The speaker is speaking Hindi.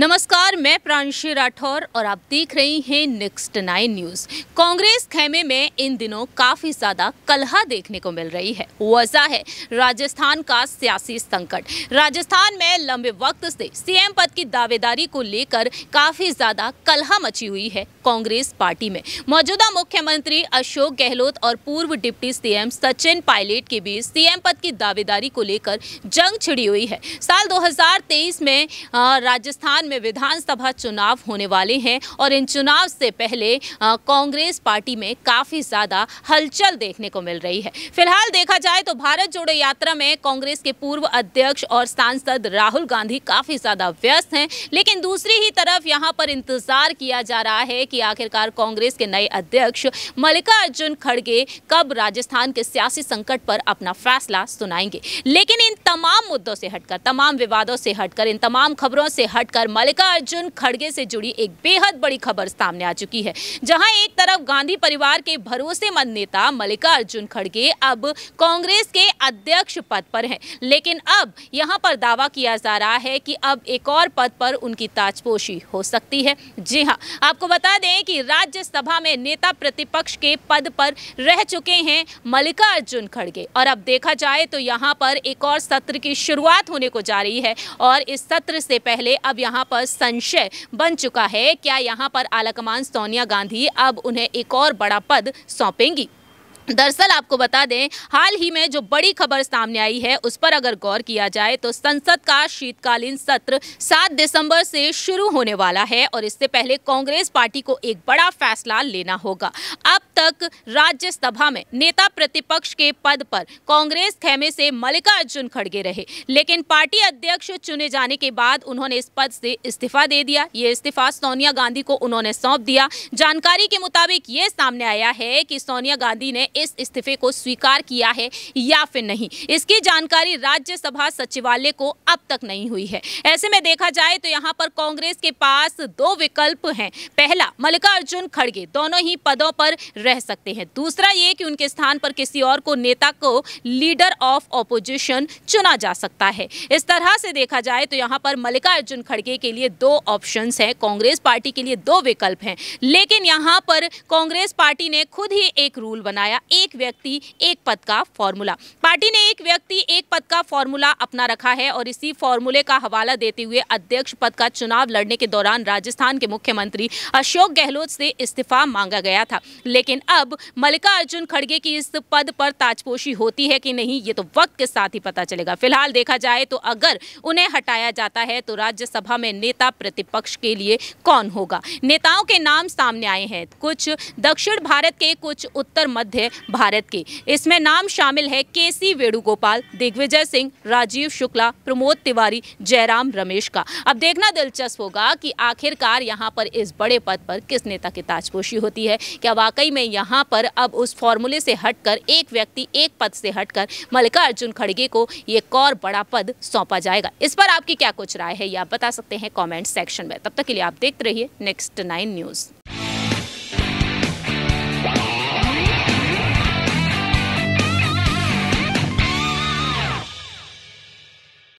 नमस्कार मैं प्रांशी राठौर और आप देख रही हैं नेक्स्ट नाइन न्यूज कांग्रेस खेमे में इन दिनों काफी ज्यादा कलहा देखने को मिल रही है वजह है राजस्थान का सियासी संकट राजस्थान में लंबे वक्त से सीएम पद की दावेदारी को लेकर काफी ज्यादा कलहा मची हुई है कांग्रेस पार्टी में मौजूदा मुख्यमंत्री अशोक गहलोत और पूर्व डिप्टी सीएम सचिन पायलट के बीच सीएम पद की दावेदारी को लेकर जंग छिड़ी हुई है साल दो में राजस्थान में विधानसभा चुनाव होने वाले हैं और इन चुनाव से पहले कांग्रेस पार्टी में काफ़ी ज़्यादा हलचल देखने को मिल रही है फिलहाल देखा जाए तो भारत जोड़ो यात्रा में कांग्रेस के पूर्व अध्यक्ष और सांसद राहुल गांधी काफ़ी ज़्यादा व्यस्त हैं लेकिन दूसरी ही तरफ यहाँ पर इंतज़ार किया जा रहा है कि आखिरकार कांग्रेस के नए अध्यक्ष मल्लिकार्जुन खड़गे कब राजस्थान के सियासी संकट पर अपना फैसला सुनाएंगे लेकिन इन तमाम मुद्दों से हटकर तमाम विवादों से हटकर इन तमाम खबरों से हटकर अर्जुन खड़गे से जुड़ी एक बेहद बड़ी खबर सामने आ चुकी है जहां एक तरफ गांधी परिवार के भरोसेमंद नेता अर्जुन खड़गे अब कांग्रेस के अध्यक्ष पद पर हैं लेकिन अब यहां पर दावा किया जा रहा है कि अब एक और पद पर उनकी ताजपोशी हो सकती है जी हाँ आपको बता दें कि राज्यसभा में नेता प्रतिपक्ष के पद पर रह चुके हैं मल्लिका अर्जुन खड़गे और अब देखा जाए तो यहाँ पर एक और सत्र की शुरुआत होने को जा रही है और इस सत्र से पहले अब यहाँ पर संशय बन चुका है क्या यहाँ पर आलाकमान सोनिया गांधी अब उन्हें एक और बड़ा पद सौंपेंगी दरअसल आपको बता दें हाल ही में जो बड़ी खबर सामने आई है उस पर अगर गौर किया जाए तो संसद का शीतकालीन सत्र 7 दिसंबर से शुरू होने वाला है और इससे पहले कांग्रेस पार्टी को एक बड़ा फैसला लेना होगा अब तक राज्यसभा में नेता प्रतिपक्ष के पद पर कांग्रेस खेमे से मल्लिकार्जुन खड़गे रहे लेकिन पार्टी अध्यक्ष चुने जाने के बाद उन्होंने इस पद से इस्तीफा दे दिया ये इस्तीफा सोनिया गांधी को उन्होंने सौंप दिया जानकारी के मुताबिक ये सामने आया है कि सोनिया गांधी ने इस इस्तीफे को स्वीकार किया है या फिर नहीं इसकी जानकारी राज्यसभा सचिवालय को अब तक नहीं हुई है ऐसे में देखा जाए तो यहाँ पर कांग्रेस के पास दो विकल्प हैं पहला मल्लिकार्जुन खड़गे दोनों ही पदों पर रह सकते हैं दूसरा ये कि उनके स्थान पर किसी और को नेता को लीडर ऑफ ऑपोजिशन चुना जा सकता है इस तरह से देखा जाए तो यहाँ पर मल्लिकार्जुन खड़गे के लिए दो ऑप्शन है कांग्रेस पार्टी के लिए दो विकल्प हैं लेकिन यहाँ पर कांग्रेस पार्टी ने खुद ही एक रूल बनाया एक व्यक्ति एक पद का फॉर्मूला पार्टी ने एक व्यक्ति एक पद का फॉर्मूला अपना रखा है और इसी फॉर्मूले का हवाला देते हुए अध्यक्ष पद का चुनाव लड़ने के दौरान राजस्थान के मुख्यमंत्री अशोक गहलोत से इस्तीफा मांगा गया था लेकिन अब मल्लिका अर्जुन खड़गे की इस पद पर ताजपोशी होती है कि नहीं ये तो वक्त के साथ ही पता चलेगा फिलहाल देखा जाए तो अगर उन्हें हटाया जाता है तो राज्यसभा में नेता प्रतिपक्ष के लिए कौन होगा नेताओं के नाम सामने आए हैं कुछ दक्षिण भारत के कुछ उत्तर मध्य भारत के इसमें नाम शामिल है के सी वेणुगोपाल दिग्विजय सिंह राजीव शुक्ला प्रमोद तिवारी जयराम रमेश का अब देखना दिलचस्प होगा कि आखिरकार यहाँ पर इस बड़े पद पर किस नेता की ताजपोशी होती है क्या वाकई में यहाँ पर अब उस फॉर्मूले से हटकर एक व्यक्ति एक पद से हटकर मल्लिकार्जुन खड़गे को एक और बड़ा पद सौंपा जाएगा इस पर आपकी क्या कुछ राय है यह आप बता सकते हैं कमेंट सेक्शन में तब तक के लिए आप देखते रहिए नेक्स्ट नाइन न्यूज़